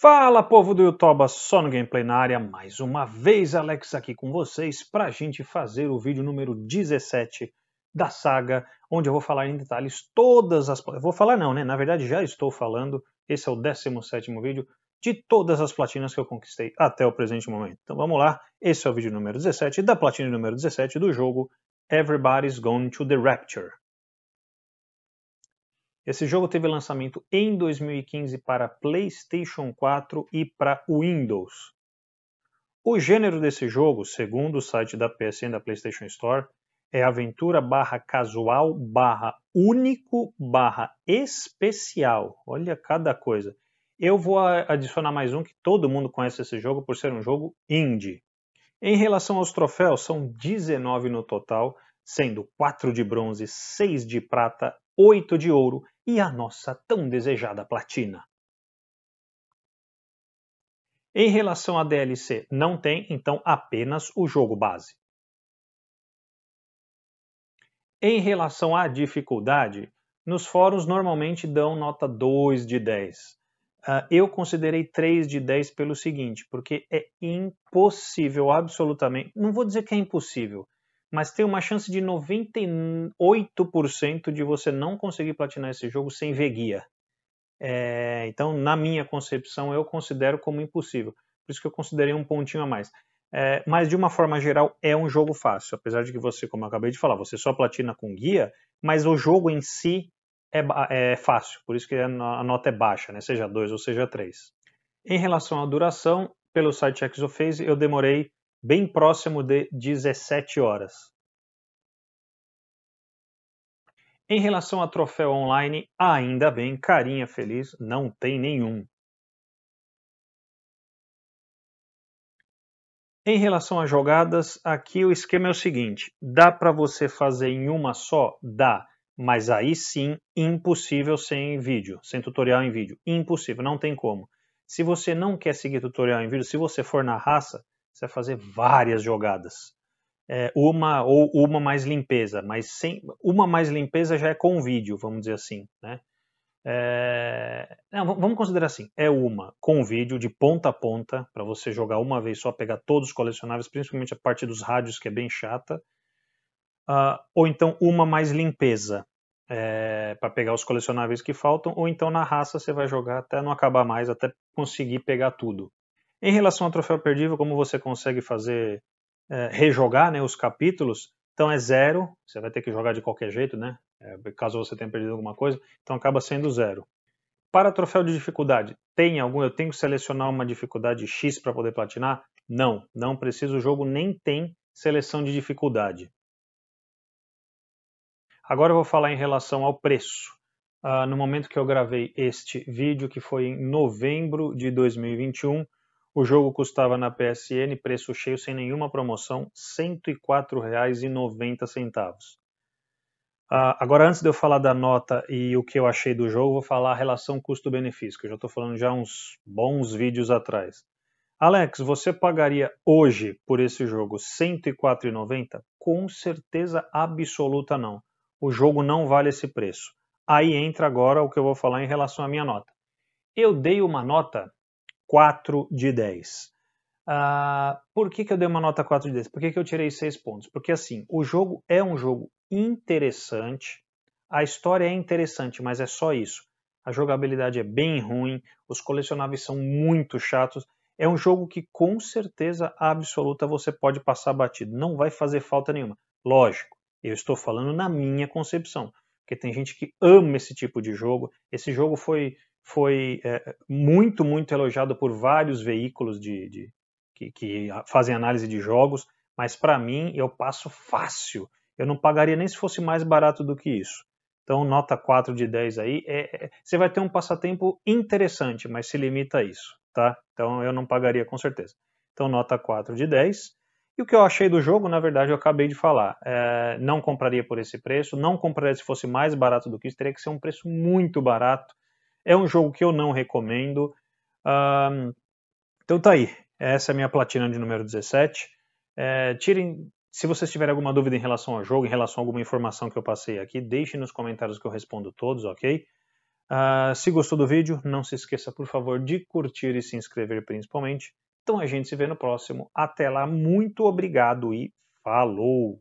Fala povo do Yotoba, só no Gameplay na área, mais uma vez Alex aqui com vocês para a gente fazer o vídeo número 17 da saga, onde eu vou falar em detalhes todas as... Eu vou falar não, né? Na verdade já estou falando, esse é o 17º vídeo, de todas as platinas que eu conquistei até o presente momento. Então vamos lá, esse é o vídeo número 17 da platina número 17 do jogo Everybody's Gone to the Rapture. Esse jogo teve lançamento em 2015 para PlayStation 4 e para Windows. O gênero desse jogo, segundo o site da PSN da PlayStation Store, é aventura barra casual barra único barra especial. Olha cada coisa. Eu vou adicionar mais um que todo mundo conhece esse jogo por ser um jogo indie. Em relação aos troféus, são 19 no total, sendo 4 de bronze, 6 de prata, 8 de ouro e a nossa tão desejada platina. Em relação à DLC, não tem, então, apenas o jogo base. Em relação à dificuldade, nos fóruns normalmente dão nota 2 de 10. Uh, ah, eu considerei 3 de 10 pelo seguinte, porque é impossível, absolutamente. Não vou dizer que é impossível, mas tem uma chance de 98% de você não conseguir platinar esse jogo sem ver guia. É, então, na minha concepção, eu considero como impossível. Por isso que eu considerei um pontinho a mais. É, mas, de uma forma geral, é um jogo fácil. Apesar de que você, como eu acabei de falar, você só platina com guia, mas o jogo em si é, é fácil. Por isso que a nota é baixa, né? seja 2 ou seja 3. Em relação à duração, pelo site Exophase, eu demorei bem próximo de 17 horas. Em relação a troféu online, ainda bem, carinha feliz, não tem nenhum. Em relação a jogadas, aqui o esquema é o seguinte: dá para você fazer em uma só? Dá, mas aí sim, impossível sem vídeo, sem tutorial em vídeo. Impossível, não tem como. Se você não quer seguir tutorial em vídeo, se você for na raça, você vai fazer várias jogadas. É, uma ou uma mais limpeza, mas sem, uma mais limpeza já é com vídeo, vamos dizer assim, né? É, não, vamos considerar assim, é uma com vídeo de ponta a ponta para você jogar uma vez só, pegar todos os colecionáveis, principalmente a parte dos rádios que é bem chata, uh, ou então uma mais limpeza é, para pegar os colecionáveis que faltam, ou então na raça você vai jogar até não acabar mais, até conseguir pegar tudo. Em relação ao troféu perdível, como você consegue fazer é, rejogar né, os capítulos, então é zero, você vai ter que jogar de qualquer jeito, né? É, caso você tenha perdido alguma coisa, então acaba sendo zero. Para troféu de dificuldade, tem algum? Eu tenho que selecionar uma dificuldade X para poder platinar? Não, não preciso, o jogo nem tem seleção de dificuldade. Agora eu vou falar em relação ao preço. Uh, no momento que eu gravei este vídeo, que foi em novembro de 2021, o jogo custava na PSN, preço cheio sem nenhuma promoção, R$ 104,90. Uh, ah, agora, antes de eu falar da nota e o que eu achei do jogo, vou falar a relação custo-benefício, que eu já estou falando já uns bons vídeos atrás. Alex, você pagaria hoje por esse jogo R$ 104,90? Com certeza absoluta não. O jogo não vale esse preço. Aí entra agora o que eu vou falar em relação à minha nota. Eu dei uma nota 4 de 10. Uh, ah, por que, que eu dei uma nota 4 de 10? Por que, que eu tirei 6 pontos? Porque assim, o jogo é um jogo interessante, a história é interessante, mas é só isso. A jogabilidade é bem ruim, os colecionáveis são muito chatos. É um jogo que com certeza absoluta você pode passar batido, não vai fazer falta nenhuma. Lógico, eu estou falando na minha concepção, porque tem gente que ama esse tipo de jogo. Esse jogo foi foi é, muito, muito elogiado por vários veículos de, de que, que, fazem análise de jogos, mas para mim eu passo fácil. Eu não pagaria nem se fosse mais barato do que isso. Então, nota 4 de 10 aí. É, é, você vai ter um passatempo interessante, mas se limita a isso, tá? Então, eu não pagaria com certeza. Então, nota 4 de 10. E o que eu achei do jogo, na verdade, eu acabei de falar. É, não compraria por esse preço, não compraria se fosse mais barato do que isso, teria que ser um preço muito barato. É um jogo que eu não recomendo. Um, então tá aí. Essa é a minha platina de número 17. É, tirem, se vocês tiverem alguma dúvida em relação ao jogo, em relação a alguma informação que eu passei aqui, deixem nos comentários que eu respondo todos, ok? Uh, se gostou do vídeo, não se esqueça, por favor, de curtir e se inscrever principalmente. Então a gente se vê no próximo. Até lá, muito obrigado e falou!